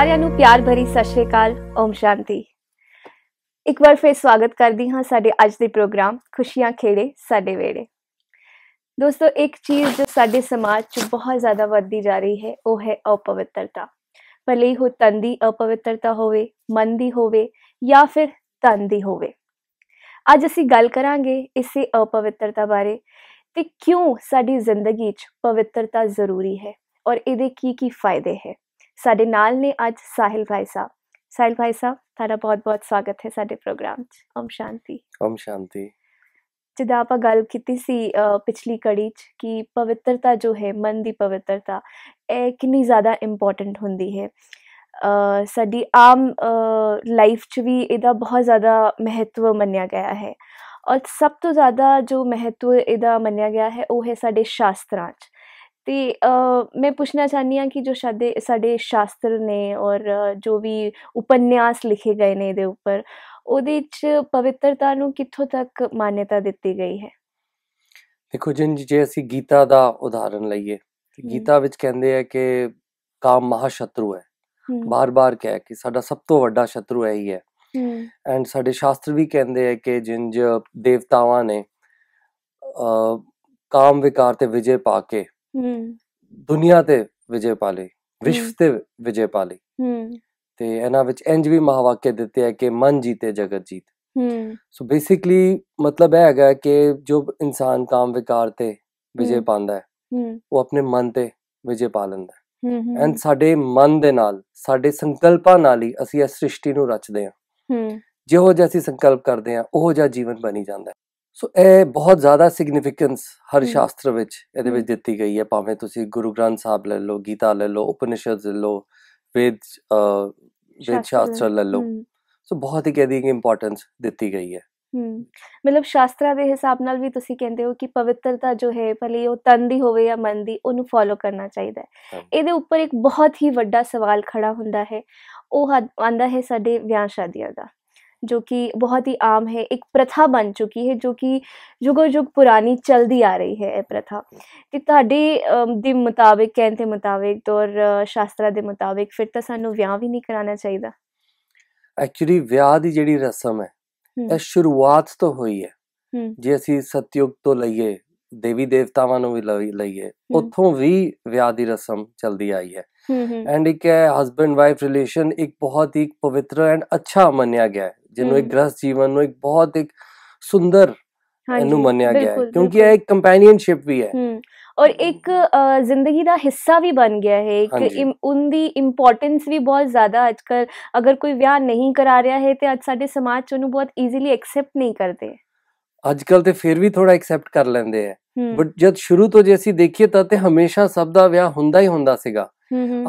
ਸਾਰਿਆਂ ਨੂੰ ਪਿਆਰ ਭਰੀ ਸਤਿ ਸ਼੍ਰੀ ਅਕਾਲ ਓਮ ਸ਼ਾਂਤੀ ਇੱਕ ਵਾਰ ਫੇਰ ਸਵਾਗਤ ਕਰਦੀ ਹਾਂ ਸਾਡੇ ਅੱਜ ਦੇ ਪ੍ਰੋਗਰਾਮ ਖੁਸ਼ੀਆਂ ਖੇੜੇ ਸਾਡੇ ਵੇੜੇ ਦੋਸਤੋ ਇੱਕ ਚੀਜ਼ ਜੋ ਸਾਡੇ ਸਮਾਜ 'ਚ ਬਹੁਤ ਜ਼ਿਆਦਾ ਵੱਧਦੀ ਜਾ ਰਹੀ ਹੈ ਉਹ ਹੈ ਅਪਵਿੱਤਰਤਾ ਭਲੇ ਹੋ ਤਨ ਦੀ ਅਪਵਿੱਤਰਤਾ ਹੋਵੇ ਮਨ ਦੀ ਹੋਵੇ ਜਾਂ ਫਿਰ ਤਨ ਦੀ ਹੋਵੇ ਅੱਜ ਅਸੀਂ ਗੱਲ ਕਰਾਂਗੇ ਇਸੇ ਅਪਵਿੱਤਰਤਾ ਬਾਰੇ ਤੇ ਕਿਉਂ ਸਾਡੀ ਜ਼ਿੰਦਗੀ 'ਚ ਪਵਿੱਤਰਤਾ ਜ਼ਰੂਰੀ ਹੈ ਔਰ ਇਹਦੇ ਕੀ ਕੀ ਫਾਇਦੇ ਹੈ ਸਾਡੇ ਨਾਲ ਨੇ ਅੱਜ ਸਾਹਿਲ ਭਾਈ ਸਾਹਿਬ ਸਾਹਿਲ ਭਾਈ ਸਾਹਿਬ ਤੁਹਾਡਾ ਬਹੁਤ-ਬਹੁਤ ਸਵਾਗਤ ਹੈ ਸਾਡੇ ਪ੍ਰੋਗਰਾਮ 'ਚ ਓਮ ਸ਼ਾਂਤੀ ਓਮ ਸ਼ਾਂਤੀ ਜਿੱਦਾਂ ਆਪਾਂ ਗੱਲ ਕੀਤੀ ਸੀ ਪਿਛਲੀ ਕੜੀ 'ਚ ਕਿ ਪਵਿੱਤਰਤਾ ਜੋ ਹੈ ਮਨ ਦੀ ਪਵਿੱਤਰਤਾ ਇਹ ਕਿੰਨੀ ਜ਼ਿਆਦਾ ਇੰਪੋਰਟੈਂਟ ਹੁੰਦੀ ਹੈ ਸਾਡੀ ਆਮ ਲਾਈਫ 'ਚ ਵੀ ਇਹਦਾ ਬਹੁਤ ਜ਼ਿਆਦਾ ਮਹੱਤਵ ਮੰਨਿਆ ਗਿਆ ਹੈ ਔਰ ਸਭ ਤੋਂ ਜ਼ਿਆਦਾ ਜੋ ਮਹੱਤਵ ਇਹਦਾ ਮੰਨਿਆ ਗਿਆ ਹੈ ਉਹ ਹੈ ਸਾਡੇ ਸ਼ਾਸਤਰਾਂ 'ਚ ਤੇ ਮੈਂ ਪੁੱਛਣਾ ਚਾਹਨੀ ਆ ਕਿ ਜੋ ਸਾਡੇ ਸਾਡੇ ਸ਼ਾਸਤਰ ਨੇ ਔਰ ਜੋ ਵੀ ਉਪਨਿਆਸ ਲਿਖੇ ਗਏ ਨੇ ਇਹਦੇ ਉੱਪਰ ਉਹਦੇ ਵਿੱਚ ਪਵਿੱਤਰਤਾ ਨੂੰ ਕਿੱਥੋਂ ਤੱਕ ਮਾਨਤਾ ਦਿੱਤੀ ਗਈ ਹੈ ਦੇਖੋ ਜਿੰਨ ਜੇ ਅਸੀਂ ਗੀਤਾ ਦਾ ਉਦਾਹਰਨ ਲਈਏ ਤੇ ਗੀਤਾ ਵਿੱਚ ਕਹਿੰਦੇ ਆ ਕਿ ਕਾਮ ਮਹਾਸ਼ਤਰੂ ਹੈ ਬਾਰ-ਬਾਰ ਕਹੇ ਕਿ ਸਾਡਾ ਸਭ ਤੋਂ ਵੱਡਾ ਸ਼ਤਰੂ ਹੈ ਹੀ ਹੈ ਐਂਡ ਸਾਡੇ ਸ਼ਾਸਤਰ ਵੀ ਕਹਿੰਦੇ ਆ ਕਿ ਜਿੰਜ ਦੇਵਤਾਵਾਂ ਨੇ ਕਾਮ ਵਿਕਾਰ ਤੇ ਵਿਜੇ ਪਾ ਕੇ ਦੁਨੀਆ ਤੇ ਵਿਜੇ ਪਾ ਲਈ ਵਿਸ਼ਵ ਤੇ ਵਿਜੇ ਪਾ ਲਈ ਤੇ ਇਹਨਾਂ ਵਿੱਚ ਇੰਜ ਵੀ ਮਹਾਵਾਕਯ ਦਿੱਤੇ ਹੈ ਕਿ ਮਨ ਜੀਤੇ ਜਗਤ ਜੀਤ ਸੋ ਬੇਸਿਕਲੀ ਮਤਲਬ ਇਹ ਹੈਗਾ ਕਿ ਜੋ ਇਨਸਾਨ ਕਾਮ ਵਿਕਾਰ ਤੇ ਵਿਜੇ ਪਾਉਂਦਾ ਹੈ ਉਹ ਆਪਣੇ ਮਨ ਤੇ ਵਿਜੇ ਪਾ ਲੈਂਦਾ ਹੈ ਐਂਡ ਸਾਡੇ ਮਨ ਦੇ ਨਾਲ ਸਾਡੇ ਸੰਕਲਪਾਂ ਨਾਲ ਹੀ ਅਸੀਂ ਇਸ ਸ੍ਰਿਸ਼ਟੀ ਨੂੰ ਰਚਦੇ ਹਾਂ ਜਿਹੋ ਜਿਹਾ ਅਸੀਂ ਸੰਕਲਪ ਕਰਦੇ ਹਾਂ ਉਹੋ ਜਿਹਾ ਜੀਵਨ ਬਣੀ ਜਾਂਦਾ ਹੈ ਸੋ ਇਹ ਬਹੁਤ ਜ਼ਿਆਦਾ ਸਿਗਨੀਫੀਕੈਂਸ ਹਰ ਸ਼ਾਸਤਰ ਵਿੱਚ ਇਹਦੇ ਵਿੱਚ ਦਿੱਤੀ ਗਈ ਹੈ ਭਾਵੇਂ ਤੁਸੀਂ ਗੁਰੂ ਗ੍ਰੰਥ ਸਾਹਿਬ ਲੈ ਲਓ ਗੀਤਾ ਲੈ ਲਓ ਉਪਨਿਸ਼ਦ ਲੈ ਲਓ ਵੇਦ ਵੇਦ ਸ਼ਾਸਤਰ ਲੈ ਲਓ ਸੋ ਬਹੁਤ ਹੀ ਕਹਿੰਦੀ ਕਿ ਇੰਪੋਰਟੈਂਸ ਦਿੱਤੀ ਗਈ ਹੈ ਹਮ ਮਤਲਬ ਸ਼ਾਸਤਰਾ ਦੇ ਹਿਸਾਬ ਨਾਲ ਵੀ ਤੁਸੀਂ ਕਹਿੰਦੇ ਹੋ ਕਿ ਪਵਿੱਤਰਤਾ ਜੋ ਹੈ ਭਲੇ ਉਹ ਤਨ ਦੀ ਹੋਵੇ ਜਾਂ ਮਨ ਦੀ ਉਹਨੂੰ ਫੋਲੋ ਕਰਨਾ ਚਾਹੀਦਾ ਹੈ ਇਹਦੇ ਉੱਪਰ ਇੱਕ ਬਹੁਤ ਹੀ ਵੱਡਾ ਸਵਾਲ ਖੜਾ ਹੁੰਦਾ ਹੈ ਉਹ ਆਂਦਾ ਹੈ ਸਾਡੇ ਵਿਆਹ ਸ਼ਾਦੀਆਂ ਦਾ जो कि बहुत ही आम है एक ਪ੍ਰਥਾ ਬਣ ਚੁੱਕੀ ਹੈ ਜੋ ਕਿ ਜੁਗੋ ਜੁਗ ਪੁਰਾਣੀ ਚੱਲਦੀ ਆ ਰਹੀ ਹੈ ਇਹ ਪ੍ਰਥਾ ਕਿ ਤੁਹਾਡੇ ਦੇ ਮੁਤਾਬਿਕ ਕਹਿਣ ਦੇ ਮੁਤਾਬਿਕ ਤੋਰ ਸ਼ਾਸਤਰਾ ਦੇ ਮੁਤਾਬਿਕ ਫਿਰ ਤਾਂ ਸਾਨੂੰ ਵਿਆਹ ਵੀ ਨਹੀਂ ਕਰਾਉਣਾ ਚਾਹੀਦਾ ਐਕਚੁਅਲੀ ਵਿਆਹ ਦੀ ਜਿਹੜੀ ਰਸਮ ਹੈ ਇਹ ਸ਼ੁਰੂਆਤ ਤੋਂ ਹੋਈ ਹੈ ਜੇ ਅਸੀਂ ਸਤਯੁਗ ਤੋਂ ਲਈਏ ਦੇਵੀ ਦੇਵਤਾਵਾਂ ਨੂੰ ਵੀ ਲਈਏ ਉੱਥੋਂ ਵੀ ਵਿਆਹ ਦੀ ਰਸਮ ਚਲਦੀ ਆਈ ਹੈ ਐਂਡ ਇੱਕ ਹੈ ਹਸਬੰਡ ਵਾਈਫ ਰਿਲੇਸ਼ਨ ਇੱਕ ਬਹੁਤ ਹੀ ਪਵਿੱਤਰ ਐਂਡ ਅੱਛਾ ਮੰਨਿਆ ਗਿਆ ਹੈ ਜਿਹਨੂੰ ਇੱਕ ਗ੍ਰਸਤ ਜੀਵਨ ਨੂੰ ਇੱਕ ਬਹੁਤ ਇੱਕ ਸੁੰਦਰ ਇਹਨੂੰ ਮੰਨਿਆ ਗਿਆ ਹੈ ਕਿਉਂਕਿ ਇਹ ਇੱਕ ਕੰਪੈਨੀਅਨਸ਼ਿਪ ਵੀ ਹੈ ਔਰ ਇੱਕ ਜ਼ਿੰਦਗੀ ਦਾ ਹਿੱਸਾ ਵੀ ਬਣ ਗਿਆ ਹੈ ਇੱਕ ਉਹਦੀ ਇੰਪੋਰਟੈਂਸ ਵੀ ਬਹੁਤ ਜ਼ਿਆਦਾ ਅੱਜਕੱਲ ਅਗਰ ਕੋਈ ਵਿਆਹ ਨਹੀਂ ਕਰਾ ਰਿਹਾ ਹੈ ਤੇ ਅੱਜ ਸਾਡੇ ਸਮਾਜ ਚ ਉਹਨੂੰ ਬਹੁਤ ਈਜ਼ੀਲੀ ਐਕਸੈਪਟ ਨਹੀਂ ਕਰਦੇ ਅੱਜਕੱਲ ਤੇ ਫਿਰ ਵੀ ਥੋੜਾ ਐਕਸੈਪਟ ਕਰ ਲੈਂਦੇ ਆ ਬਟ ਜਦ ਸ਼ੁਰੂ ਤੋਂ ਜੇ ਅਸੀਂ ਦੇਖੀਏ ਤਾਂ ਤੇ ਹਮੇਸ਼ਾ ਸਭ ਦਾ ਵਿਆਹ ਹੁੰਦਾ ਹੀ ਹੁੰਦਾ ਸੀਗਾ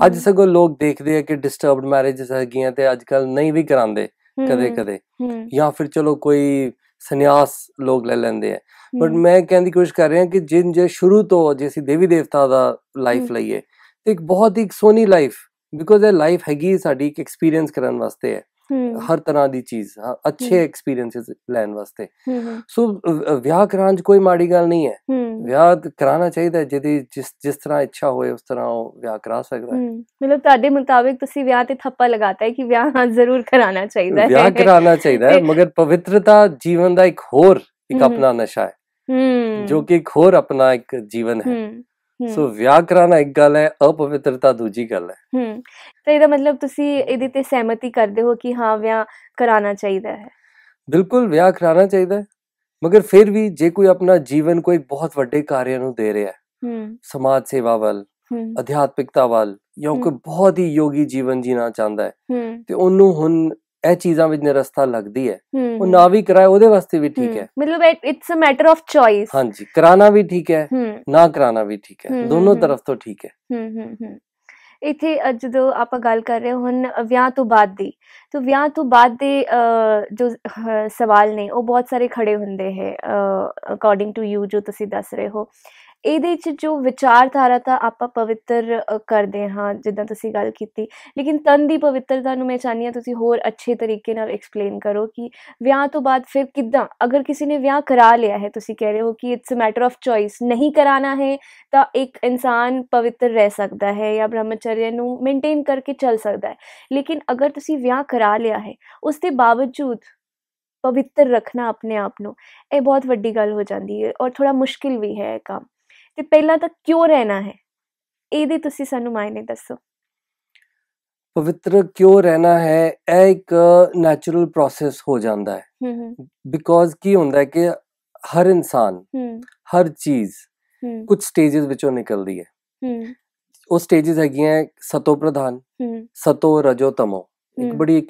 ਅੱਜ ਸਗੋਂ ਲੋਕ ਦੇਖਦੇ ਆ ਕਿ ਡਿਸਟਰਬਡ ਮੈਰਿਜਸ ਹੈਗੀਆਂ ਤੇ ਅੱਜਕੱਲ ਨਹੀਂ ਵੀ ਕਰਾਉਂਦੇ ਕਦੇ-ਕਦੇ ਜਾਂ ਫਿਰ ਚਲੋ ਕੋਈ ਸੰਨਿਆਸ ਲੋਕ ਲੈ ਲੈਂਦੇ ਆ ਬਟ ਮੈਂ ਕਹਿਣ ਦੀ ਕੋਸ਼ਿਸ਼ ਕਰ ਰਿਹਾ ਕਿ ਜਿੰ ਜੇ ਸ਼ੁਰੂ ਤੋਂ ਜੇ ਅਸੀਂ ਦੇਵੀ ਦੇਵਤਾ ਦਾ ਲਾਈਫ ਲਈਏ ਤੇ ਇੱਕ ਬਹੁਤ ਹੀ ਸੋਹਣੀ ਲਾਈਫ ਬਿਕੋਜ਼ ਇਹ ਲਾਈਫ ਹੈਗੀ ਸਾਡੀ ਇੱਕ ਐਕਸਪੀਰੀਅੰਸ ਕਰਨ ਵਾਸਤੇ ਹੈ ਹਰ ਤਰ੍ਹਾਂ ਦੀ ਚੀਜ਼ ਅੱਛੇ ਐਕਸਪੀਰੀਐਂਸਸ ਲੈਣ ਵਾਸਤੇ ਸੋ ਵਿਆਹ ਕਰਾਂ 'ਚ ਕੋਈ ਮਾੜੀ ਗੱਲ ਨਹੀਂ ਹੈ ਵਿਆਹ ਕਰਾਉਣਾ ਚਾਹੀਦਾ ਜਿਹਦੀ ਜਿਸ ਜਿਸ ਤਰ੍ਹਾਂ ਇੱਛਾ ਹੋਏ ਉਸ ਤਰ੍ਹਾਂ ਉਹ ਵਿਆਹ ਕਰਾ ਸਕਦਾ ਹੈ ਮਤਲਬ ਤੁਹਾਡੇ ਮੁਤਾਬਿਕ ਤੁਸੀਂ ਵਿਆਹ ਤੇ ਥੱਪਾ ਲਗਾਤਾ ਹੈ ਕਿ ਵਿਆਹ ਜ਼ਰੂਰ ਕਰਾਉਣਾ ਚਾਹੀਦਾ ਹੈ ਵਿਆਹ ਕਰਾਉਣਾ ਚਾਹੀਦਾ ਹੈ ਮਗਰ ਪਵਿੱਤਰਤਾ ਜੀਵਨ ਦਾ ਇੱਕ ਹੋਰ ਇੱਕ ਆਪਣਾ ਨਸ਼ਾ ਹੈ ਜੋ ਕਿ ਇੱਕ ਹੋਰ ਆਪਣਾ ਇੱਕ ਜੀਵਨ ਹੈ ਸੋ ਵਿਆਹ ਕਰਾਣਾ ਇੱਕ ਗੱਲ ਹੈ ਅਪਵਿੱਤਰਤਾ ਦੂਜੀ ਗੱਲ ਹੈ ਹੂੰ ਤੇ ਇਹਦਾ ਮਤਲਬ ਤੁਸੀਂ ਇਹਦੇ ਤੇ ਸਹਿਮਤੀ ਕਰਦੇ ਹੋ ਕਿ ਹਾਂ ਵਿਆਹ ਕਰਾਣਾ ਚਾਹੀਦਾ ਹੈ ਬਿਲਕੁਲ ਵਿਆਹ ਕਰਾਣਾ ਚਾਹੀਦਾ ਹੈ ਮਗਰ ਫਿਰ ਵੀ ਜੇ ਕੋਈ ਆਪਣਾ ਜੀਵਨ ਕੋਈ ਬਹੁਤ ਵੱਡੇ ਕਾਰਜ ਨੂੰ ਦੇ ਰਿਹਾ ਹੈ ਹੂੰ ਸਮਾਜ ਸੇਵਾ ਵੱਲ ਅਧਿਆਤਮਿਕਤਾ ਵੱਲ ਜਾਂ ਕੋਈ ਬਹੁਤ ਹੀ ਯੋਗੀ ਜੀਵਨ ਜੀਣਾ ਚਾਹੁੰਦਾ ਹੈ ਤੇ ਉਹਨੂੰ ਹੁਣ ਇਹ ਚੀਜ਼ਾਂ ਵਿੱਚ ਨਿਰਸਤਾ ਲੱਗਦੀ ਹੈ ਉਹ ਨਾ ਵੀ ਕਰਾਏ ਉਹਦੇ ਵਾਸਤੇ ਵੀ ਠੀਕ ਹੈ ਮਤਲਬ it's a matter of choice ਹਾਂਜੀ ਕਰਾਣਾ ਵੀ ਠੀਕ ਹੈ ਨਾ ਕਰਾਣਾ ਵੀ ਠੀਕ ਹੈ ਦੋਨੋਂ ਤਰਫ ਤੋਂ ਠੀਕ ਹੈ ਹੂੰ ਹੂੰ ਹੂੰ ਇੱਥੇ ਜਦੋਂ ਆਪਾਂ ਗੱਲ ਕਰ ਰਹੇ ਹੁਣ ਵਿਆਹ ਤੋਂ ਬਾਅਦ ਦੀ ਤਾਂ ਵਿਆਹ ਤੋਂ ਬਾਅਦ ਦੇ ਜੋ ਸਵਾਲ ਨੇ ਉਹ ਬਹੁਤ ਸਾਰੇ ਖੜੇ ਹੁੰਦੇ ਹੈ ਅਕੋਰਡਿੰਗ ਟੂ ਯੂ ਜੋ ਤੁਸੀਂ ਦੱਸ ਰਹੇ ਹੋ ਇਹਦੇ 'ਚ ਜੋ ਵਿਚਾਰਧਾਰਾ ਤਾਂ ਆਪਾਂ ਪਵਿੱਤਰ ਕਰਦੇ ਹਾਂ ਜਿੱਦਾਂ ਤੁਸੀਂ ਗੱਲ ਕੀਤੀ ਲੇਕਿਨ ਤਨ ਦੀ ਪਵਿੱਤਰਤਾ ਨੂੰ ਮੈਂ ਚਾਹਨੀ ਆ ਤੁਸੀਂ ਹੋਰ ਅੱਛੇ ਤਰੀਕੇ ਨਾਲ ਐਕਸਪਲੇਨ ਕਰੋ ਕਿ ਵਿਆਹ ਤੋਂ ਬਾਅਦ ਫਿਰ ਕਿਦਾਂ ਅਗਰ ਕਿਸੇ ਨੇ ਵਿਆਹ ਕਰਾ ਲਿਆ ਹੈ ਤੁਸੀਂ ਕਹਿ ਰਹੇ ਹੋ ਕਿ it's a matter of choice ਨਹੀਂ ਕਰਾਣਾ ਹੈ ਤਾਂ ਇੱਕ ਇਨਸਾਨ ਪਵਿੱਤਰ ਰਹਿ ਸਕਦਾ ਹੈ ਜਾਂ ਬ੍ਰਹਮਚਰਯ ਨੂੰ ਮੇਨਟੇਨ ਕਰਕੇ ਚੱਲ ਸਕਦਾ ਹੈ ਲੇਕਿਨ ਅਗਰ ਤੁਸੀਂ ਵਿਆਹ ਕਰਾ ਲਿਆ ਹੈ ਉਸ ਦੇ ਬਾਵਜੂਦ ਪਵਿੱਤਰ ਰੱਖਣਾ ਆਪਣੇ ਆਪ ਨੂੰ ਇਹ ਬਹੁਤ ਵੱਡੀ ਗੱਲ ਹੋ ਜਾਂਦੀ ਹੈ ਔਰ ਥੋੜਾ ਮੁਸ਼ਕਿਲ ਵੀ ਹੈ ਇਹ ਕੰਮ ਤੇ ਪਹਿਲਾਂ ਤਾਂ ਕਿਉਂ ਰਹਿਣਾ ਹੈ ਇਹਦੇ ਤੁਸੀਂ ਸਾਨੂੰ ਮਾਇਨੇ ਦੱਸੋ ਪਵਿੱਤਰ ਕਿਉਂ ਰਹਿਣਾ ਹੈ ਇਹ ਇੱਕ ਨੈਚੁਰਲ ਪ੍ਰੋਸੈਸ ਹੋ ਜਾਂਦਾ ਹੈ ਬਿਕੋਜ਼ ਕੀ ਹੁੰਦਾ ਹੈ ਕਿ ਹਰ ਇਨਸਾਨ ਹਰ ਚੀਜ਼ ਕੁਝ ਸਟੇजेस ਵਿੱਚੋਂ ਨਿਕਲਦੀ ਹੈ ਉਹ ਸਟੇजेस ਹੈਗੀਆਂ ਸਤੋ ਪ੍ਰਧਾਨ ਸਤੋ ਰਜੋ ਤਮੋ ਇੱਕ ਬੜੀ ਇੱਕ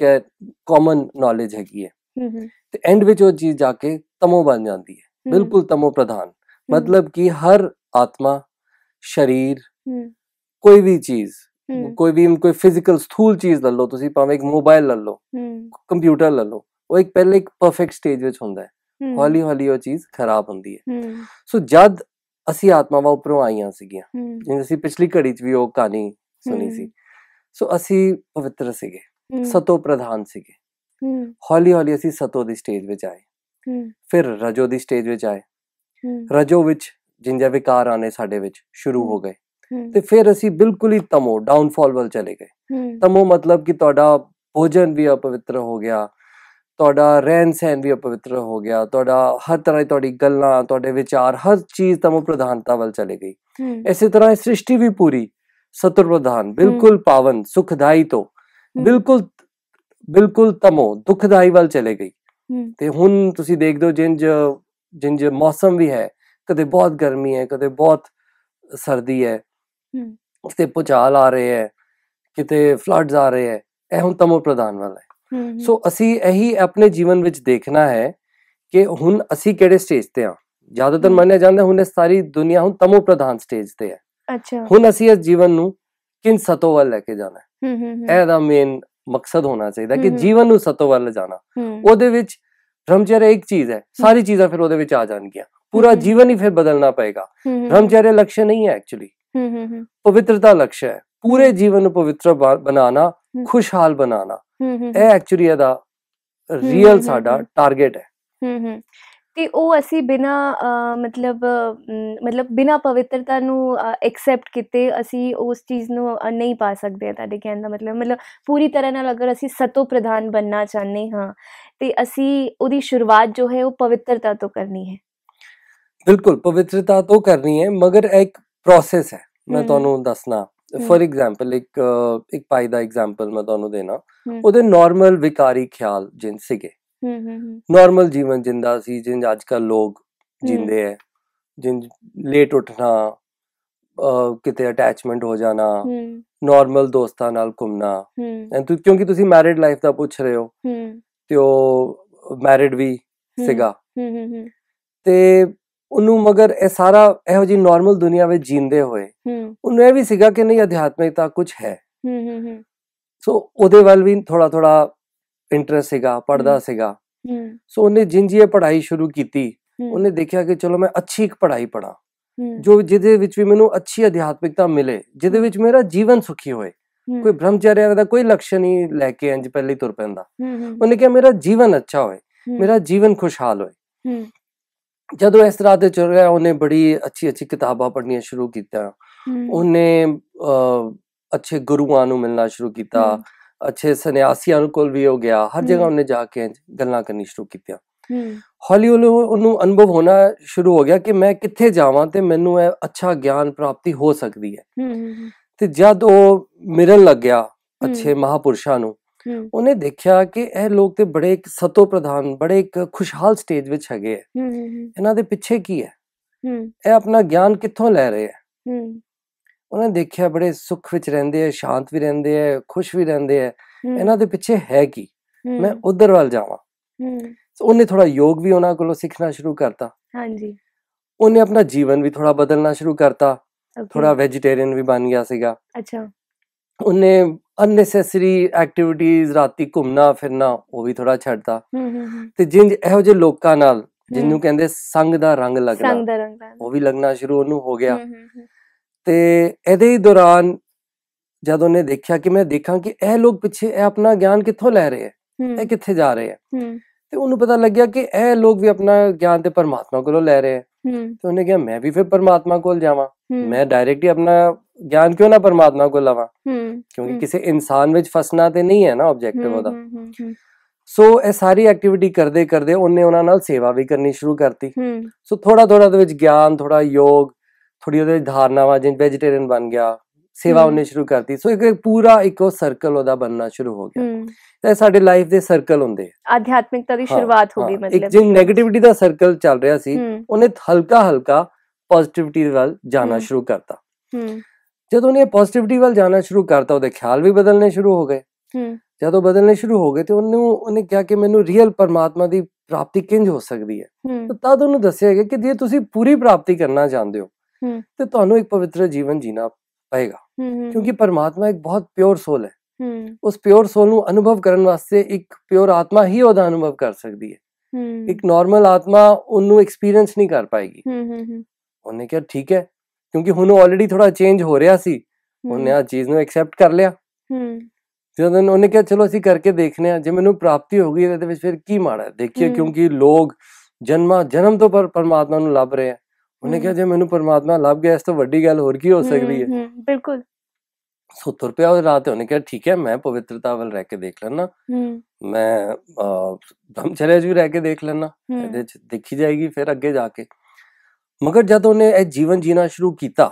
ਕਾਮਨ ਨੌਲੇਜ ਹੈਗੀ ਹੈ ਤੇ ਐਂਡ ਵਿੱਚ ਉਹ ਚੀਜ਼ ਜਾ ਕੇ ਤਮੋ ਬਣ ਜਾਂਦੀ ਹੈ ਬਿਲਕੁਲ ਤਮੋ ਪ੍ਰਧਾਨ ਮਤਲਬ ਕਿ ਹਰ ਆਤਮਾ ਸਰੀਰ ਕੋਈ ਵੀ ਚੀਜ਼ ਕੋਈ ਵੀ ਕੋਈ ਫਿਜ਼ੀਕਲ ਸਥੂਲ ਚੀਜ਼ ਲੱਲੋ ਤੁਸੀਂ ਭਾਵੇਂ ਇੱਕ ਮੋਬਾਈਲ ਲੱਲੋ ਕੰਪਿਊਟਰ ਲੱਲੋ ਉਹ ਇੱਕ ਪਹਿਲੇ ਇੱਕ ਪਰਫੈਕਟ ਸਟੇਜ ਵਿੱਚ ਹੁੰਦਾ ਹੈ ਹੌਲੀ ਹੌਲੀ ਉਹ ਚੀਜ਼ ਖਰਾਬ ਹੁੰਦੀ ਹੈ ਸੋ ਜਦ ਅਸੀਂ ਆਤਮਾ ਵਾ ਉੱਪਰੋਂ ਆਈਆਂ ਸੀਗੀਆਂ ਜਿਵੇਂ ਅਸੀਂ ਪਿਛਲੀ ਘੜੀ 'ਚ ਵੀ ਉਹ ਕਹਾਣੀ ਸੁਣੀ ਸੀ ਸੋ ਅਸੀਂ ਪਵਿੱਤਰ ਸੀਗੇ ਸਤੋ ਪ੍ਰਧਾਨ ਸੀਗੇ ਹੌਲੀ ਹੌਲੀ ਅਸੀਂ ਸਤੋ ਦੀ ਸਟੇਜ ਵਿੱਚ ਆਏ ਫਿਰ ਰਜੋ ਦੀ ਸਟੇਜ ਵਿੱਚ ਆਏ ਰਜੋ ਵਿੱਚ ਜਿੰਦੇ ਵਿਕਾਰ ਆਨੇ ਸਾਡੇ ਵਿੱਚ ਸ਼ੁਰੂ ਹੋ ਗਏ ਤੇ ਫਿਰ ਅਸੀਂ ਬਿਲਕੁਲ ਹੀ ਤਮੋ ਡਾਊਨਫਾਲ ਵੱਲ ਚਲੇ ਗਏ ਤਮੋ ਮਤਲਬ ਕਿ ਤੁਹਾਡਾ ਭੋਜਨ ਵੀ ਅਪਵਿੱਤਰ ਹੋ ਗਿਆ ਤੁਹਾਡਾ ਰਹਿਣ ਸਹਿਣ ਵੀ ਅਪਵਿੱਤਰ ਹੋ ਗਿਆ ਤੁਹਾਡਾ ਹਰ ਤਰ੍ਹਾਂ ਦੀ ਤੁਹਾਡੀ ਗੱਲਾਂ ਤੁਹਾਡੇ ਵਿਚਾਰ ਹਰ ਚੀਜ਼ ਤਮੋ ਪ੍ਰਧਾਨਤਾ ਵੱਲ ਚਲੇ ਗਈ ਇਸੇ ਤਰ੍ਹਾਂ ਸ੍ਰਿਸ਼ਟੀ ਵੀ ਪੂਰੀ ਸਤੁਰ ਪ੍ਰਧਾਨ ਬਿਲਕੁਲ ਪਾਵਨ ਸੁਖਦਾਈ ਤੋਂ ਬਿਲਕੁਲ ਬਿਲਕੁਲ ਤਮੋ ਦੁਖਦਾਈ ਵੱਲ ਚਲੇ ਗਈ ਤੇ ਹੁਣ ਤੁਸੀਂ ਦੇਖਦੇ ਹੋ ਜਿੰਜ ਜਿੰਜ ਮੌਸਮ ਵੀ ਹੈ ਕਦੇ ਬਹੁਤ ਗਰਮੀ ਹੈ ਕਦੇ ਬਹੁਤ ਸਰਦੀ ਹੈ ਕਿਤੇ ਪੁਚਾਲ ਆ ਰਹੇ ਹੈ ਕਿਤੇ ਫਲੱਡਸ ਆ ਰਹੇ ਹੈ ਇਹ ਹੁਣ ਤਮੋ ਪ੍ਰਧਾਨ ਵਾਲਾ ਹੈ ਸੋ ਅਸੀਂ ਇਹੀ ਆਪਣੇ ਜੀਵਨ ਵਿੱਚ ਦੇਖਣਾ ਹੈ ਕਿ ਹੁਣ ਅਸੀਂ ਕਿਹੜੇ ਸਟੇਜ ਤੇ ਆ ਜ਼ਿਆਦਾਤਰ ਮੰਨਿਆ ਜਾਂਦਾ ਹੁਣ ਇਸ ਸਾਰੀ ਦੁਨੀਆ ਹੁਣ ਤਮੋ ਪ੍ਰਧਾਨ ਸਟੇਜ ਤੇ ਹੈ ਅੱਛਾ ਹੁਣ ਅਸੀਂ ਇਸ ਜੀਵਨ ਨੂੰ ਕਿਨ ਸਤੋ ਵੱਲ ਲੈ ਕੇ ਜਾਣਾ ਹੈ ਇਹ ਦਾ ਮੇਨ ਮਕਸਦ ਹੋਣਾ ਚਾਹੀਦਾ ਕਿ ਜੀਵਨ ਨੂੰ ਸਤੋ ਵੱਲ ਜਾਣਾ ਉਹਦੇ ਵਿੱਚ ਬ੍ਰਹਮਚਰਯ ਇੱਕ ਚੀਜ਼ ਹੈ ਸਾਰੀ ਚੀਜ਼ਾਂ ਫਿਰ ਉਹਦੇ ਵਿੱਚ ਆ ਜਾਣਗੀਆਂ पूरा जीवन ही फिर बदलना पड़ेगा ब्रह्मचर्य लक्ष्य नहीं है एक्चुअली पवित्रता लक्ष्य है ਪੂਰੇ ਜੀਵਨ ਨੂੰ ਪਵਿੱਤਰ ਬਣਾਉਣਾ ਖੁਸ਼ਹਾਲ ਬਣਾਉਣਾ ਇਹ ਐਕਚੁਅਲੀ ਇਹਦਾ ਰੀਅਲ ਸਾਡਾ ਟਾਰਗੇਟ ਹੈ ਹੂੰ ਹੂੰ ਤੇ ਉਹ ਅਸੀਂ ਬਿਨਾ ਮਤਲਬ ਮਤਲਬ ਬਿਨਾ ਪਵਿੱਤਰਤਾ ਨੂੰ ਐਕਸੈਪਟ ਕੀਤੇ ਅਸੀਂ ਉਸ ਚੀਜ਼ ਨੂੰ ਨਹੀਂ ਪਾ ਸਕਦੇ ਤੁਹਾਡੇ ਕਹਿਣ ਦਾ ਮਤਲਬ ਮਤਲਬ ਪੂਰੀ ਤਰ੍ਹਾਂ ਨਾਲ ਅਗਰ ਅਸੀਂ ਸਤੋ ਪ੍ਰਧਾਨ ਬੰਨਣਾ ਚਾਹੁੰਦੇ ਹਾਂ ਤੇ ਅਸੀਂ ਉਹਦੀ ਸ਼ੁਰੂਆਤ ਜੋ ਹੈ ਉਹ ਪਵਿੱਤਰਤਾ ਤੋਂ ਕਰਨੀ ਹੈ ਬਿਲਕੁਲ ਪਵਿੱਤਰਤਾ ਤੋਂ ਕਰਨੀ ਹੈ ਮਗਰ ਇੱਕ ਪ੍ਰੋਸੈਸ ਹੈ ਮੈਂ ਤੁਹਾਨੂੰ ਦੱਸਣਾ ਫੋਰ ਐਗਜ਼ਾਮਪਲ ਇੱਕ ਇੱਕ ਪਾਈ ਦਾ ਐਗਜ਼ਾਮਪਲ ਮੈਂ ਤੁਹਾਨੂੰ ਦੇਣਾ ਉਹਦੇ ਨਾਰਮਲ ਵਿਕਾਰੀ ਖਿਆਲ ਜਿੰਨ ਸੀਗੇ ਹੂੰ ਹੂੰ ਨਾਰਮਲ ਜੀਵਨ ਜਿੰਦਾ ਸੀ ਜਿੰਨ ਅੱਜ ਕੱਲ ਲੋਕ ਜਿੰਦੇ ਐ ਜਿੰਨ ਲੇਟ ਉੱਠਣਾ ਕਿਤੇ ਅਟੈਚਮੈਂਟ ਹੋ ਜਾਣਾ ਨਾਰਮਲ ਦੋਸਤਾਂ ਨਾਲ ਘੁੰਮਣਾ ਕਿਉਂਕਿ ਤੁਸੀਂ ਮੈਰਿਡ ਲਾਈਫ ਦਾ ਪੁੱਛ ਰਹੇ ਹੋ ਤੇ ਉਹ ਮੈਰਿਡ ਵੀ ਸੀਗਾ ਤੇ ਉਹਨੂੰ ਮਗਰ ਇਹ ਸਾਰਾ ਇਹੋ ਜੀ ਨਾਰਮਲ ਦੁਨੀਆ ਵਿੱਚ ਜੀਂਦੇ ਹੋਏ ਉਹਨੂੰ ਇਹ ਵੀ ਸੀਗਾ ਕਿ ਨਹੀਂ ਅਧਿਆਤਮਿਕਤਾ ਕੁਝ ਹੈ ਸੋ ਉਹਦੇ ਵੱਲ ਵੀ ਥੋੜਾ ਥੋੜਾ ਇੰਟਰਸਟ ਸੀਗਾ ਪੜਦਾ ਸੀਗਾ ਸੋ ਉਹਨੇ ਜਿੰਜੀ ਇਹ ਪੜ੍ਹਾਈ ਸ਼ੁਰੂ ਕੀਤੀ ਉਹਨੇ ਦੇਖਿਆ ਕਿ ਚਲੋ ਮੈਂ ਅੱਛੀ ਇੱਕ ਪੜ੍ਹਾਈ ਪੜਾਂ ਜੋ ਜਿਹਦੇ ਵਿੱਚ ਵੀ ਮੈਨੂੰ ਅੱਛੀ ਅਧਿਆਤਮਿਕਤਾ ਮਿਲੇ ਜਿਹਦੇ ਵਿੱਚ ਮੇਰਾ ਜੀਵਨ ਸੁਖੀ ਹੋਏ ਕੋਈ ਬ੍ਰह्मਚਾਰਿਆ ਦਾ ਕੋਈ ਲਕਸ਼ਣ ਹੀ ਲੈ ਕੇ ਇੰਜ ਪਹਿਲੇ ਤੁਰ ਪੈਂਦਾ ਉਹਨੇ ਕਿਹਾ ਮੇਰਾ ਜੀਵਨ ਅੱਛਾ ਹੋਏ ਮੇਰਾ ਜੀਵਨ ਖੁਸ਼ਹਾਲ ਹੋਏ ਜਦੋਂ ਇਸ ਤਰ੍ਹਾਂ ਦੇ ਚੁਰਿਆ ਉਹਨੇ ਬੜੀ ਅੱਛੀ ਅੱਛੀ ਕਿਤਾਬਾਂ ਪੜ੍ਹਨੀਆਂ ਸ਼ੁਰੂ ਕੀਤਾ ਉਹਨੇ ਅੱਛੇ ਗੁਰੂਆਂ ਨੂੰ ਮਿਲਣਾ ਸ਼ੁਰੂ ਕੀਤਾ ਅੱਛੇ ਸੰਨਿਆਸੀਆਂ ਨੂੰ ਕੋਲ ਵੀ ਹੋ ਗਿਆ ਹਰ ਜਗ੍ਹਾ ਉਹਨੇ ਜਾ ਕੇ ਗੱਲਾਂ ਕਰਨੀ ਸ਼ੁਰੂ ਕੀਤੀਆਂ ਹੌਲੀ ਹੌਲੀ ਉਹਨੂੰ ਅਨੁਭਵ ਹੋਣਾ ਸ਼ੁਰੂ ਹੋ ਗਿਆ ਕਿ ਮੈਂ ਕਿੱਥੇ ਜਾਵਾਂ ਤੇ ਮੈਨੂੰ ਇਹ ਅੱਛਾ ਗਿਆਨ ਪ੍ਰਾਪਤੀ ਹੋ ਸਕਦੀ ਹੈ ਤੇ ਜਦ ਉਹ ਮਿਲਣ ਲੱਗਿਆ ਅੱਛੇ ਮਹਾਪੁਰਸ਼ਾਂ ਨੂੰ ਉਹਨੇ ਦੇਖਿਆ ਕਿ ਇਹ ਲੋਕ ਤੇ ਬੜੇ ਇੱਕ ਸਤੋ ਪ੍ਰਧਾਨ ਬੜੇ ਇੱਕ ਖੁਸ਼ਹਾਲ ਸਟੇਜ ਵਿੱਚ ਹੈਗੇ ਆ ਇਹਨਾਂ ਦੇ ਪਿੱਛੇ ਕੀ ਹੈ ਇਹ ਆਪਣਾ ਗਿਆਨ ਕਿੱਥੋਂ ਲੈ ਰਹੇ ਆ ਉਹਨੇ ਦੇਖਿਆ ਬੜੇ ਸੁੱਖ ਵਿੱਚ ਰਹਿੰਦੇ ਆ ਸ਼ਾਂਤ ਵੀ ਰਹਿੰਦੇ ਆ ਖੁਸ਼ ਵੀ ਰਹਿੰਦੇ ਆ ਇਹਨਾਂ ਦੇ ਪਿੱਛੇ ਹੈ ਕੀ ਮੈਂ ਉਧਰ ਵੱਲ ਜਾਵਾਂ ਉਹਨੇ ਥੋੜਾ ਯੋਗ ਵੀ ਉਹਨਾਂ ਕੋਲੋਂ ਸਿੱਖਣਾ ਸ਼ੁਰੂ ਕਰਤਾ ਹਾਂਜੀ ਉਹਨੇ ਆਪਣਾ ਜੀਵਨ ਵੀ ਥੋੜਾ ਬਦਲਣਾ ਸ਼ੁਰੂ ਕਰਤਾ ਥੋੜਾ ਵੈਜੀਟੇਰੀਅਨ ਵੀ ਬਣ ਗਿਆ ਸੀਗਾ ਅੱਛਾ ਉਹਨੇ ਅਨਨੈਸੈਸਰੀ ਐਕਟੀਵਿਟੀਜ਼ ਰਾਤੀ ਘੁੰਮਣਾ ਫਿਰਨਾ ਉਹ ਵੀ ਥੋੜਾ ਛੱਡਦਾ ਤੇ ਜਿੰਜ ਇਹੋ ਜਿਹੇ ਲੋਕਾਂ ਨਾਲ ਜਿੰਨੂੰ ਕਹਿੰਦੇ ਸੰਗ ਦਾ ਰੰਗ ਲੱਗਣਾ ਸੰਗ ਦਾ ਰੰਗ ਉਹ ਵੀ ਲੱਗਣਾ ਸ਼ੁਰੂ ਉਹਨੂੰ ਹੋ ਗਿਆ ਤੇ ਇਹਦੇ ਹੀ ਦੌਰਾਨ ਜਦ ਉਹਨੇ ਦੇਖਿਆ ਕਿ ਮੈਂ ਦੇਖਾਂ ਕਿ ਇਹ ਲੋਕ ਪਿੱਛੇ ਇਹ ਆਪਣਾ ਗਿਆਨ ਕਿੱਥੋਂ ਲੈ ਰਹੇ ਹੈ ਇਹ ਕਿੱਥੇ ਜਾ ਰਹੇ ਹੈ ਤੇ ਉਹਨੂੰ ਪਤਾ ਲੱਗਿਆ ਕਿ ਇਹ ਲੋਕ ਵੀ ਆਪਣਾ ਗਿਆਨ ਤੇ ਪਰਮਾਤਮਾ ਕੋਲੋਂ ਲੈ ਰਹੇ ਹੈ ਤੇ ਉਹਨੇ ਕਿਹਾ ਮੈਂ ਵੀ ਫਿਰ ਪਰਮਾਤਮਾ ਕੋਲ ਜਾਵਾਂ ਮੈਂ ਡਾਇਰੈਕਟਲੀ ਆਪਣਾ ਗਿਆਨ ਕਿਉਂ ਨਾ ਪਰਮਾਤਮਾ ਕੋਲ ਲਵਾਂ ਕਿਉਂਕਿ ਕਿਸੇ ਇਨਸਾਨ ਵਿੱਚ ਫਸਣਾ ਤੇ ਨਹੀਂ ਹੈ ਨਾ ਆਬਜੈਕਟਿਵ ਉਹਦਾ ਸੋ ਇਹ ਸਾਰੀ ਐਕਟੀਵਿਟੀ ਕਰਦੇ ਕਰਦੇ ਉਹਨੇ ਉਹਨਾਂ ਨਾਲ ਸੇਵਾ ਵੀ ਕਰਨੀ ਸ਼ੁਰੂ ਕਰਤੀ ਸੋ ਥੋੜਾ ਥੋੜਾ ਦੇ ਵਿੱਚ ਗਿਆਨ ਥੋੜਾ ਯੋਗ ਥੋੜੀ ਉਹਦੇ ਵਿੱਚ ਧਾਰਨਾਵਾਂ ਜਿਵੇਂ ਵੈਜੀਟੇਰੀਅਨ ਬਣ ਗਿਆ ਸੇਵਾ ਉਹਨੇ ਸ਼ੁਰੂ ਕਰਤੀ ਸੋ ਇੱਕ ਪੂਰਾ ਇੱਕੋ ਸਰਕਲ ਉਹਦਾ ਬਣਨਾ ਸ਼ੁਰੂ ਹੋ ਗਿਆ ਤੇ ਸਾਡੇ ਲਾਈਫ ਦੇ ਸਰਕਲ ਹੁੰਦੇ ਆਧਿਆਤਮਿਕਤਾ ਦੀ ਸ਼ੁਰੂਆਤ ਹੋ ਗਈ ਮਤਲਬ ਇੱਕ ਜਿਹੜੀ 네ਗੇਟਿਵਿਟੀ ਦਾ ਸਰਕਲ ਚੱਲ ਰਿਹਾ ਸੀ ਉਹਨੇ ਹਲਕਾ ਹਲਕਾ ਪੋਜ਼ਿਟਿਵਿਟੀ ਵੱਲ ਜਾਣਾ ਸ਼ੁਰੂ ਕਰਤਾ ਹੂੰ ਜਦੋਂ ਉਹਨੇ ਪੋਜ਼ਿਟਿਵਿਟੀ ਵੱਲ ਜਾਣਾ ਸ਼ੁਰੂ ਕਰਤਾ ਉਹਦੇ ਖਿਆਲ ਵੀ ਬਦਲਨੇ ਸ਼ੁਰੂ ਹੋ ਗਏ ਹੂੰ ਜਦੋਂ ਬਦਲਨੇ ਸ਼ੁਰੂ ਹੋ ਗਏ ਤੇ ਉਹਨੂੰ ਉਹਨੇ ਕਿਹਾ ਕਿ ਮੈਨੂੰ ਰੀਅਲ ਪਰਮਾਤਮਾ ਦੀ ਪ੍ਰਾਪਤੀ ਕਿੰਜ ਹੋ ਸਕਦੀ ਹੈ ਤਾਂ ਤਦ ਉਹਨੂੰ ਦੱਸਿਆ ਗਿਆ ਕਿ ਜੇ ਤੁਸੀਂ ਪੂਰੀ ਪ੍ਰਾਪਤੀ ਕਰਨਾ ਚਾਹੁੰਦੇ ਹੋ ਤੇ ਤੁਹਾਨੂੰ ਇੱਕ ਪਵਿੱਤਰ ਜੀਵਨ ਜੀਣਾ ਪਏਗਾ ਕਿਉਂਕਿ ਪਰਮਾਤਮਾ ਇੱਕ ਬਹੁਤ ਪਿਓਰ ਸੋਲ ਹੈ ਉਸ ਪਿਓਰ ਸੋਲ ਨੂੰ ਅਨੁਭਵ ਕਰਨ ਵਾਸਤੇ ਇੱਕ ਪਿਓਰ ਆਤਮਾ ਹੀ ਉਹਦਾ ਅਨੁਭਵ ਕਰ ਸਕਦੀ ਹੈ ਇੱਕ ਨਾਰਮਲ ਆਤਮਾ ਉਹਨੂੰ ਐਕਸਪੀਰੀਅੰਸ ਨਹੀਂ ਕਰ ਪਾਏਗੀ ਉਹਨੇ ਕਿਹਾ ਠੀਕ ਹੈ ਕਿਉਂਕਿ ਹੁਣ ਉਹ ਆਲਰੇਡੀ ਥੋੜਾ ਚੇਂਜ ਹੋ ਰਿਹਾ ਸੀ ਉਹਨੇ ਆ ਚੀਜ਼ ਨੂੰ ਐਕਸੈਪਟ ਕਰ ਲਿਆ ਹੂੰ ਜਦੋਂ ਉਹਨੇ ਕਿਹਾ ਚਲੋ ਅਸੀਂ ਕਰਕੇ ਦੇਖਨੇ ਆ ਜੇ ਮੈਨੂੰ ਪ੍ਰਾਪਤੀ ਹੋ ਗਈ ਇਹਦੇ ਵਿੱਚ ਫਿਰ ਕੀ ਮਾੜਾ ਦੇਖੀਏ ਕਿਉਂਕਿ ਲੋਕ ਜਨਮਾ ਜਨਮ ਤੋਂ ਪਰ ਪਰਮਾਤਮਾ ਨੂੰ ਲੱਭ ਰਹੇ ਆ ਉਹਨੇ ਕਿਹਾ ਜੇ ਮੈਨੂੰ ਪਰਮਾਤਮਾ ਲੱਭ ਗਿਆ ਇਸ ਤੋਂ ਵੱਡੀ ਗੱਲ ਹੋਰ ਕੀ ਹੋ ਸਕਦੀ ਹੈ ਬਿਲਕੁਲ 70 ਤੁਰ ਪਿਆ ਉਹ ਰਾਤ ਉਹਨੇ ਕਿਹਾ ਠੀਕ ਹੈ ਮੈਂ ਪਵਿੱਤਰਤਾ ਵੱਲ ਰਹਿ ਕੇ ਦੇਖ ਲੈਣਾ ਮੈਂ ਚਲੇ ਜੂ ਰਹਿ ਕੇ ਦੇਖ ਲੈਣਾ ਇਹਦੇ ਚ ਦੇਖੀ ਜਾਏਗੀ ਫਿਰ ਅੱਗੇ ਜਾ ਕੇ ਮਗਰ ਜਦ ਉਹਨੇ ਇਹ ਜੀਵਨ ਜੀਣਾ ਸ਼ੁਰੂ ਕੀਤਾ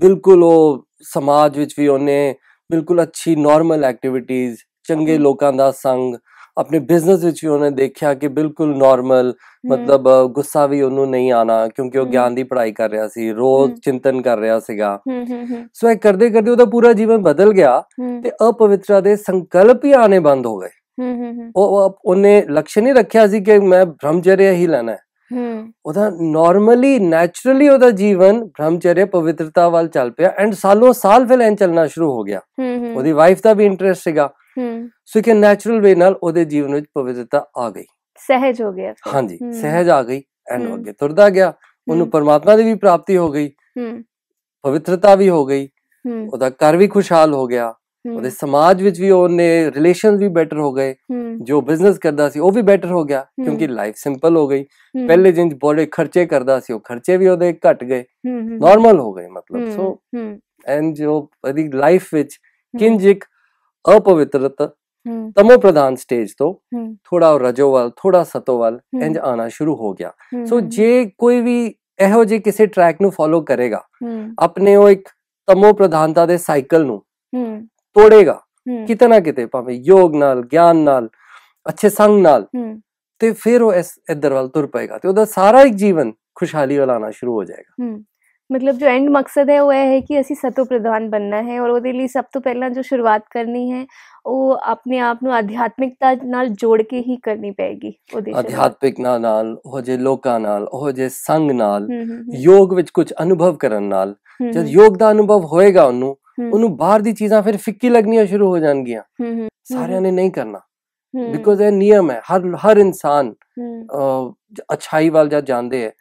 ਬਿਲਕੁਲ ਉਹ ਸਮਾਜ ਵਿੱਚ ਵੀ ਉਹਨੇ ਬਿਲਕੁਲ ਅੱਛੀ ਨਾਰਮਲ ਐਕਟੀਵਿਟੀਜ਼ ਚੰਗੇ ਲੋਕਾਂ ਦਾ ਸੰਗ ਆਪਣੇ ਬਿਜ਼ਨਸ ਵਿੱਚ ਵੀ ਉਹਨੇ ਦੇਖਿਆ ਕਿ ਬਿਲਕੁਲ ਨਾਰਮਲ ਮਤਲਬ ਗੁੱਸਾ ਵੀ ਉਹਨੂੰ ਨਹੀਂ ਆਣਾ ਕਿਉਂਕਿ ਉਹ ਗਿਆਨ ਦੀ ਪੜ੍ਹਾਈ ਕਰ ਰਿਹਾ ਸੀ ਰੋਜ਼ ਚਿੰਤਨ ਕਰ ਰਿਹਾ ਸੀਗਾ ਸੋ ਇਹ ਕਰਦੇ ਕਰਦੇ ਉਹਦਾ ਪੂਰਾ ਜੀਵਨ ਬਦਲ ਗਿਆ ਤੇ ਅਪਵਿੱਤਰਾ ਦੇ ਸੰਕਲਪ ਹੀ ਆਨੇ ਬੰਦ ਹੋ ਗਏ ਉਹ ਉਹਨੇ ਲਕਸ਼ਣ ਹੀ ਰੱਖਿਆ ਸੀ ਕਿ ਮੈਂ ਬ੍ਰਹਮਚਰਯ ਹੀ ਲੈਣਾ ਹੈ ਉਹਦਾ ਨਾਰਮਲੀ ਨੇਚਰਲੀ ਉਹਦਾ ਜੀਵਨ ਬ੍ਰਹਮਚਰਯ ਪਵਿੱਤਰਤਾ ਵੱਲ ਚੱਲ ਪਿਆ ਐਂਡ ਸਾਲੋਂ ਸਾਲ ਫਿਰ ਐਂ ਚੱਲਣਾ ਸ਼ੁਰੂ ਹੋ ਗਿਆ ਉਹਦੀ ਵਾਈਫ ਦਾ ਵੀ ਇੰਟਰਸਟ ਸੀਗਾ ਸੋ ਕਿ ਨੇਚਰਲ ਵੇ ਨਾਲ ਉਹਦੇ ਜੀਵਨ ਵਿੱਚ ਪਵਿੱਤਰਤਾ ਆ ਗਈ ਸਹਿਜ ਹੋ ਗਿਆ ਹਾਂਜੀ ਸਹਿਜ ਆ ਗਈ ਐਂਡ ਅੱਗੇ ਤੁਰਦਾ ਗਿਆ ਉਹਨੂੰ ਪਰਮਾਤਮਾ ਦੀ ਵੀ ਪ੍ਰਾਪਤੀ ਹੋ ਗਈ ਪਵਿੱਤਰਤਾ ਵੀ ਹੋ ਗਈ ਉਹਦਾ ਘਰ ਵੀ ਖੁਸ਼ਹਾਲ ਹੋ ਗਿਆ ਉਹਦੇ ਸਮਾਜ ਵਿੱਚ ਵੀ ਉਹਨੇ ਰਿਲੇਸ਼ਨਸ ਵੀ ਬੈਟਰ ਹੋ ਗਏ ਜੋ ਬਿਜ਼ਨਸ ਕਰਦਾ ਸੀ ਉਹ ਵੀ ਬੈਟਰ ਹੋ ਗਿਆ ਕਿਉਂਕਿ ਲਾਈਫ ਸਿੰਪਲ ਹੋ ਗਈ ਪਹਿਲੇ ਜਿੰਜ ਬੋਲੇ ਖਰਚੇ ਕਰਦਾ ਸੀ ਉਹ ਖਰਚੇ ਵੀ ਉਹਦੇ ਘਟ ਗਏ ਨਾਰਮਲ ਹੋ ਗਏ ਮਤਲਬ ਸੋ ਐਂਡ ਜੋ ਅਦੀ ਲਾਈਫ ਵਿੱਚ ਕਿੰਜ ਇੱਕ ਅਪਵਿੱਤਰਤਾ ਤਮੋ ਪ੍ਰਧਾਨ ਸਟੇਜ ਤੋਂ ਥੋੜਾ ਰਜੋਵਲ ਥੋੜਾ ਸਤੋਵਲ ਇੰਜ ਆਣਾ ਸ਼ੁਰੂ ਹੋ ਗਿਆ ਸੋ ਜੇ ਕੋਈ ਵੀ ਇਹੋ ਜੇ ਕਿਸੇ ਟਰੈਕ ਨੂੰ ਫੋਲੋ ਕਰੇਗਾ ਆਪਣੇ ਉਹ ਇੱਕ ਤਮੋ ਪ੍ਰਧਾਨਤਾ ਦੇ ਸਾਈਕਲ ਨੂੰ ਤੋੜੇਗਾ ਕਿਤੇ ਨਾ ਕਿਤੇ ਭਾਵੇਂ ਯੋਗ ਨਾਲ ਗਿਆਨ ਨਾਲ ਅੱਛੇ ਸੰਗ ਨਾਲ ਤੇ ਫਿਰ ਉਹ ਇਸ ਇਧਰ ਵੱਲ ਤੁਰ ਪਏਗਾ ਤੇ ਉਹਦਾ ਸਾਰਾ ਇੱਕ ਜੀਵਨ ਖੁਸ਼ਹਾਲੀ ਵਾਲਾ ਆਣਾ ਸ਼ੁਰੂ ਹੋ ਜਾਏਗਾ ਮਤਲਬ ਜੋ ਐਂਡ ਮਕਸਦ ਹੈ ਉਹ ਇਹ ਹੈ ਕਿ ਅਸੀਂ ਸਤੋ ਪ੍ਰਧਾਨ ਬੰਨਣਾ ਹੈ ਔਰ ਉਹਦੇ ਲਈ ਸਭ ਤੋਂ ਪਹਿਲਾਂ ਜੋ ਸ਼ੁਰੂਆਤ ਕਰਨੀ ਹੈ ਉਹ ਆਪਣੇ ਆਪ ਨੂੰ ਅਧਿਆਤਮਿਕਤਾ ਨਾਲ ਜੋੜ ਕੇ ਹੀ ਕਰਨੀ ਪੈਗੀ ਉਹਦੇ ਅਧਿਆਤਮਿਕ ਨਾਲ ਉਹ ਜੇ ਲੋਕਾਂ ਨਾਲ ਉਹ ਜੇ ਸੰਗ ਨਾਲ ਯੋਗ ਵਿੱਚ ਕੁਝ ਅਨੁਭਵ ਕਰਨ ਨਾਲ ਜਦ ਯੋਗ ਦਾ ਅਨੁਭਵ ਹੋਏਗਾ ਉਹਨੂੰ ਉਹਨੂੰ ਬਾਹਰ ਦੀ ਚੀਜ਼ਾਂ ਫਿਰ ਫਿੱਕੀ ਲੱਗਣੀਆਂ ਸ਼ੁਰੂ ਹੋ ਜਾਣਗੀਆਂ ਸਾਰਿਆਂ ਨੇ ਨਹੀਂ ਕਰਨਾ ਬਿਕੋਜ਼ ਇਹ ਨਿਯਮ ਹੈ ਹਰ ਹਰ ਇਨਸਾਨ ਅਛਾਈ ਵੱਲ ਜਾਂ ਜਾਂਦੇ ਹੈ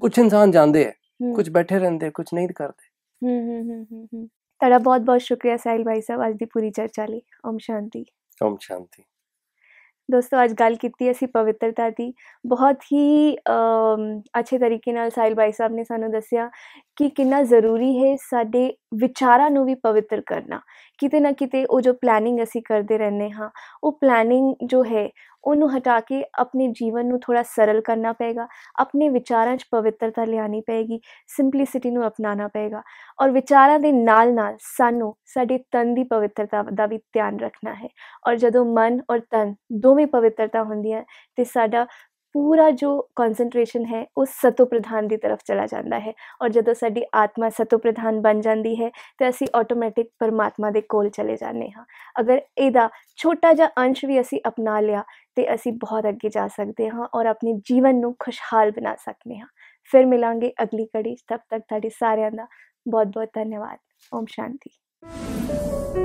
ਕੁਝ ਇਨਸਾਨ ਜਾਂਦੇ ਹੈ ਕੁਝ ਬੈਠੇ ਰਹਿੰਦੇ ਕੁਝ ਨਹੀਂ ਕਰਦੇ ਤੁਹਾਡਾ ਬਹੁਤ ਬਹੁਤ ਸ਼ੁਕਰੀਆ ਸਾਹਿਲ ਭਾਈ ਸਾਹਿਬ ਅੱਜ ਦੀ ਪੂਰੀ ਚਰਚਾ ਲਈ ਓਮ ਸ਼ਾਂਤੀ ਓਮ ਸ਼ਾਂਤੀ ਦੋਸਤੋ ਅੱਜ ਗੱਲ ਕੀਤੀ ਅਸੀਂ ਪਵਿੱਤਰਤਾ ਦੀ ਬਹੁਤ ਹੀ ਅੱਛੇ ਤਰੀਕੇ ਨਾਲ ਸਾਹਿਲ ਭਾਈ ਸਾਹਿਬ ਨੇ ਸਾਨੂੰ ਦੱਸਿਆ ਕਿ ਕਿੰਨਾ ਜ਼ਰੂਰੀ ਹੈ ਸਾਡੇ ਵਿਚਾਰਾਂ ਨੂੰ ਵੀ ਪਵਿੱਤਰ ਕਰਨਾ ਕਿਤੇ ਨਾ ਕਿਤੇ ਉਹ ਜੋ ਪਲੈਨਿੰਗ ਅਸੀਂ ਕਰਦੇ ਰਹਿੰਦੇ ਹਾਂ ਉਹ ਪਲੈਨਿੰਗ ਜੋ ਹੈ ਉਹਨੂੰ ਹਟਾ ਕੇ ਆਪਣੇ ਜੀਵਨ ਨੂੰ ਥੋੜਾ ਸਰਲ ਕਰਨਾ ਪਏਗਾ ਆਪਣੇ ਵਿਚਾਰਾਂ 'ਚ ਪਵਿੱਤਰਤਾ ਲਿਆਣੀ ਪਏਗੀ ਸਿੰਪਲਿਸਿਟੀ ਨੂੰ ਅਪਣਾਉਣਾ ਪਏਗਾ ਔਰ ਵਿਚਾਰਾਂ ਦੇ ਨਾਲ-ਨਾਲ ਸਾਨੂੰ ਸਾਡੇ ਤਨ ਦੀ ਪਵਿੱਤਰਤਾ ਦਾ ਵੀ ਧਿਆਨ ਰੱਖਣਾ ਹੈ ਔਰ ਜਦੋਂ ਮਨ ਔਰ ਤਨ ਦੋਵੇਂ ਪਵਿੱਤਰਤਾ ਹੁੰਦੀਆਂ ਤੇ ਸਾਡਾ ਪੂਰਾ ਜੋ ਕਨਸੈਂਟਰੇਸ਼ਨ ਹੈ ਉਸ ਸਤੋ ਪ੍ਰਧਾਨ ਦੀ ਤਰਫ ਚਲਾ ਜਾਂਦਾ ਹੈ ਔਰ ਜਦੋਂ ਸਾਡੀ ਆਤਮਾ ਸਤੋ ਪ੍ਰਧਾਨ ਬਣ ਜਾਂਦੀ ਹੈ ਤੇ ਅਸੀਂ ਆਟੋਮੈਟਿਕ ਪਰਮਾਤਮਾ ਦੇ ਕੋਲ ਚਲੇ ਜਾਂਦੇ ਹਾਂ ਅਗਰ ਇਹਦਾ ਛੋਟਾ ਜਿਹਾ ਅੰਸ਼ ਵੀ ਅਸੀਂ ਅਪਣਾ ਲਿਆ ਤੇ ਅਸੀਂ ਬਹੁਤ ਅੱਗੇ ਜਾ ਸਕਦੇ ਹਾਂ ਔਰ ਆਪਣੇ ਜੀਵਨ ਨੂੰ ਖੁਸ਼ਹਾਲ ਬਣਾ ਸਕਦੇ ਹਾਂ ਫਿਰ ਮਿਲਾਂਗੇ ਅਗਲੀ ਕੜੀ ਤਦ ਤੱਕ ਤੁਹਾਡੇ ਸਾਰਿਆਂ ਦਾ ਬਹੁਤ ਬਹੁਤ ਧੰਨਵਾਦ ਓਮ ਸ਼ਾਂਤੀ